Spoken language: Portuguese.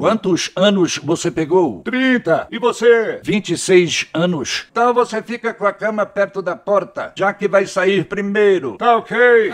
Quantos anos você pegou? 30. E você? 26 anos. Então você fica com a cama perto da porta, já que vai sair primeiro. Tá ok.